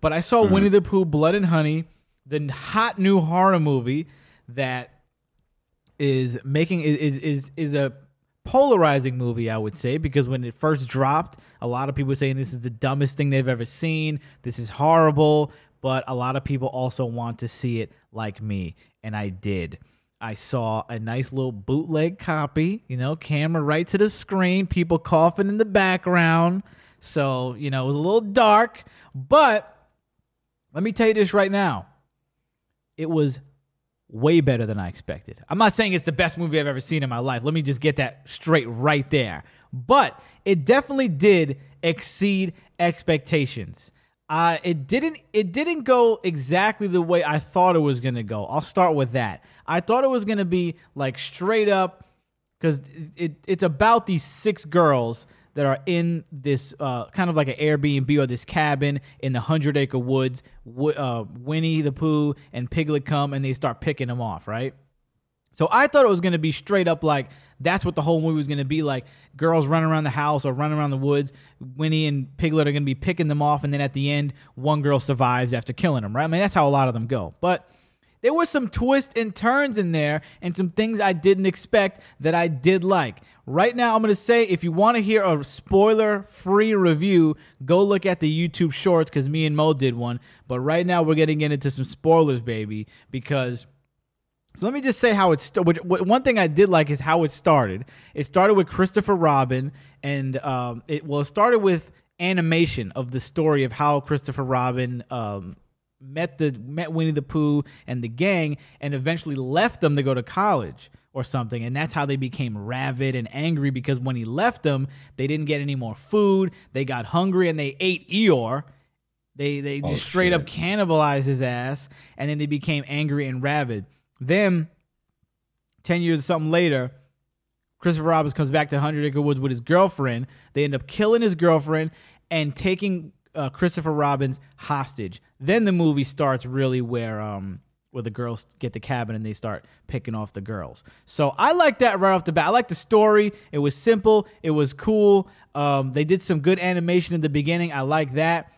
But I saw mm-hmm. Winnie the Pooh, Blood and Honey, the hot new horror movie that is making is is is a polarizing movie, I would say, because when it first dropped, a lot of people were saying this is the dumbest thing they've ever seen. This is horrible. But a lot of people also want to see it like me, and I did. I saw a nice little bootleg copy, you know, camera right to the screen, people coughing in the background. So, you know, it was a little dark, but let me tell you this right now. It was way better than I expected. I'm not saying it's the best movie I've ever seen in my life. Let me just get that straight right there. But it definitely did exceed expectations. Uh, it didn't it didn't go exactly the way I thought it was gonna go. I'll start with that. I thought it was gonna be like straight up because it, it, it's about these six girls that are in this uh, kind of like an Airbnb or this cabin in the Hundred Acre Woods. Uh, Winnie the Pooh and Piglet come and they start picking them off, right? So I thought it was going to be straight up like that's what the whole movie was going to be like girls running around the house or running around the woods. Winnie and Piglet are going to be picking them off, and then at the end, one girl survives after killing them, right? I mean, that's how a lot of them go. But there were some twists and turns in there and some things I didn't expect that I did like. Right now, I'm going to say if you want to hear a spoiler free review, go look at the YouTube shorts because me and Mo did one. But right now, we're getting into some spoilers, baby, because. So let me just say how it started. One thing I did like is how it started. It started with Christopher Robin, and um, it well it started with animation of the story of how Christopher Robin um, met the met Winnie the Pooh and the gang and eventually left them to go to college or something and that's how they became rabid and angry because when he left them they didn't get any more food they got hungry and they ate Eeyore they they oh, just straight shit. up cannibalized his ass and then they became angry and rabid then 10 years or something later Christopher Robbins comes back to Hundred Acre Woods with his girlfriend they end up killing his girlfriend and taking uh, Christopher Robin's hostage. Then the movie starts really where um where the girls get the cabin and they start picking off the girls. So I like that right off the bat. I like the story. It was simple. It was cool. Um, they did some good animation in the beginning. I like that.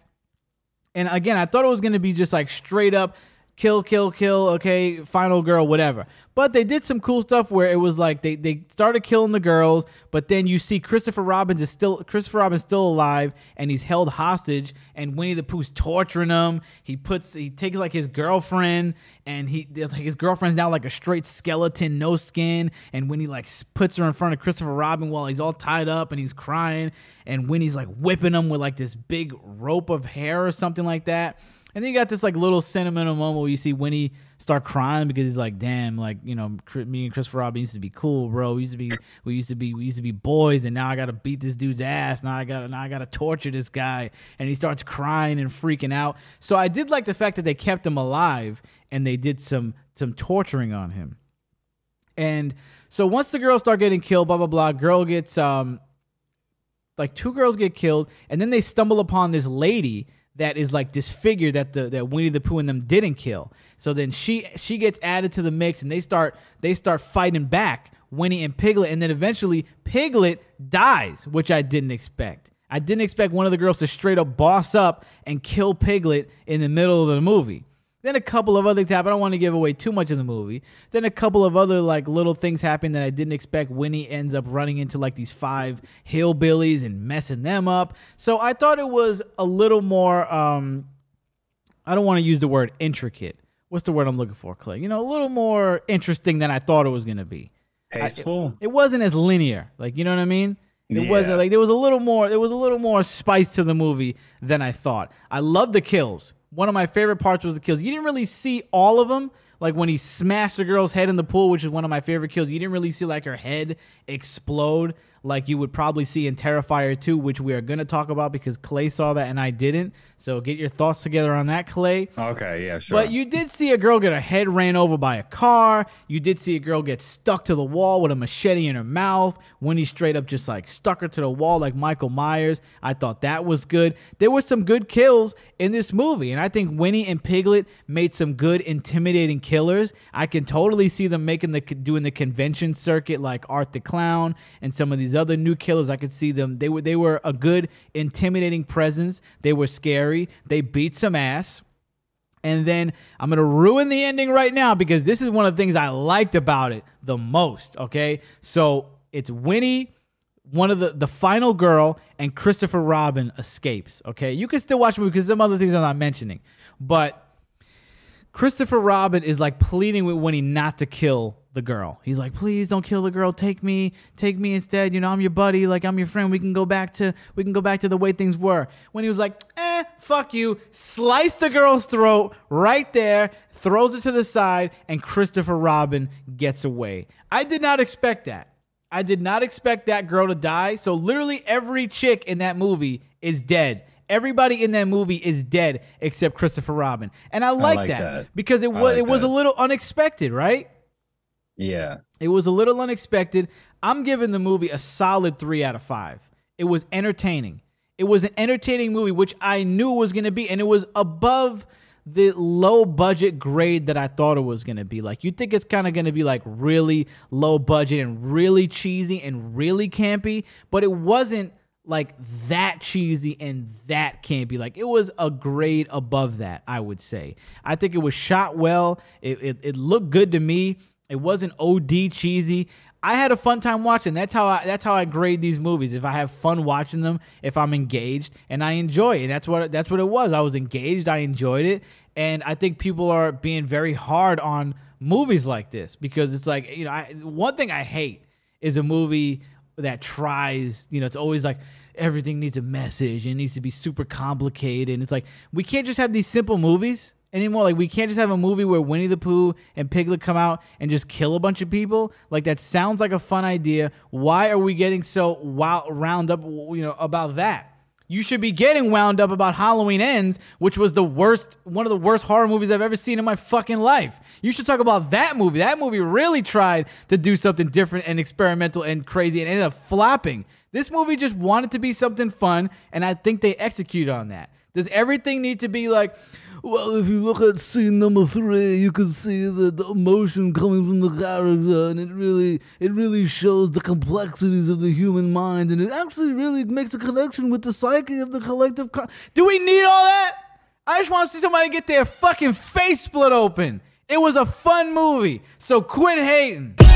And again, I thought it was going to be just like straight up kill, kill, kill, okay, final girl, whatever. But they did some cool stuff where it was like they, they started killing the girls, but then you see Christopher Robbins is still Christopher Robbins still alive and he's held hostage and Winnie the Pooh's torturing him. He puts he takes like his girlfriend and he like his girlfriend's now like a straight skeleton, no skin, and Winnie like puts her in front of Christopher Robin while he's all tied up and he's crying and Winnie's like whipping him with like this big rope of hair or something like that and then you got this like little sentimental moment where you see Winnie start crying because he's like, "Damn, like you know, me and Christopher Robin used to be cool, bro. We used to be, we used to be, we used to be boys, and now I gotta beat this dude's ass. Now I gotta, now I gotta torture this guy." And he starts crying and freaking out. So I did like the fact that they kept him alive and they did some some torturing on him. And so once the girls start getting killed, blah blah blah. Girl gets um, like two girls get killed, and then they stumble upon this lady that is like disfigured that the that Winnie the Pooh and them didn't kill. So then she she gets added to the mix and they start they start fighting back Winnie and Piglet and then eventually Piglet dies, which I didn't expect. I didn't expect one of the girls to straight up boss up and kill Piglet in the middle of the movie. Then a couple of other things happen. I don't want to give away too much of the movie. Then a couple of other like little things happen that I didn't expect. Winnie ends up running into like these five hillbillies and messing them up. So I thought it was a little more. Um, I don't want to use the word intricate. What's the word I'm looking for, Clay? You know, a little more interesting than I thought it was going to be. Tasteful. I, it, it, wasn't as linear. Like you know what I mean. It yeah. wasn't like there was a little more. There was a little more spice to the movie than I thought. I love the kills. One of my favorite parts was the kills. You didn't really see all of them like when he smashed the girl's head in the pool, which is one of my favorite kills, you didn't really see like her head explode like you would probably see in Terrifier 2, which we are going to talk about because Clay saw that and I didn't. So get your thoughts together on that, Clay. Okay, yeah, sure. But you did see a girl get her head ran over by a car. You did see a girl get stuck to the wall with a machete in her mouth. Winnie straight up just like stuck her to the wall like Michael Myers. I thought that was good. There were some good kills in this movie, and I think Winnie and Piglet made some good intimidating killers. I can totally see them making the doing the convention circuit like Art the Clown and some of these other new killers. I could see them. They were they were a good intimidating presence. They were scary. They beat some ass. And then I'm going to ruin the ending right now because this is one of the things I liked about it the most, okay? So, it's Winnie one of the the final girl and Christopher Robin escapes. Okay, you can still watch the movie because some other things I'm not mentioning, but Christopher Robin is like pleading with Winnie not to kill the girl. He's like, please don't kill the girl. Take me, take me instead. You know, I'm your buddy. Like I'm your friend. We can go back to we can go back to the way things were. When he was like, eh, fuck you. Slice the girl's throat right there. Throws it to the side, and Christopher Robin gets away. I did not expect that. I did not expect that girl to die. So literally every chick in that movie is dead Everybody in that movie is dead except Christopher Robin, and I like, I like that, that, because it was like it was that. a little unexpected, right? Yeah, it was a little unexpected. I'm giving the movie a solid three out of five. It was entertaining. It was an entertaining movie, which I knew was going to be, and it was above the low budget grade that I thought it was going to be. Like, you think it's kind of going to be like really low budget and really cheesy and really campy, but it wasn't like that cheesy and that campy. Like it was a grade above that, I would say. I think it was shot well. It, it, it, looked good to me. It wasn't OD cheesy. I had a fun time watching. That's how I that's how I grade these movies. If I have fun watching them, if I'm engaged and I enjoy it. And that's what that's what it was. I was engaged, I enjoyed it. And I think people are being very hard on movies like this because it's like, you know, I, one thing I hate is a movie that tries, you know, it's always like everything needs a message and it needs to be super complicated. And it's like we can't just have these simple movies anymore. Like we can't just have a movie where Winnie the Pooh and Piglet come out and just kill a bunch of people. Like that sounds like a fun idea. Why are we getting so wild round up, you know, about that? you should be getting wound up about Halloween Ends, which was the worst, one of the worst horror movies I've ever seen in my fucking life. You should talk about that movie. That movie really tried to do something different and experimental and crazy and ended up flopping. This movie just wanted to be something fun, and I think they executed on that. Does everything need to be like, well, if you look at scene number three, you can see the, the emotion coming from the character, and it really it really shows the complexities of the human mind, and it actually really makes a connection with the psyche of the collective. Co Do we need all that? I just want to see somebody get their fucking face split open. It was a fun movie, so quit hating.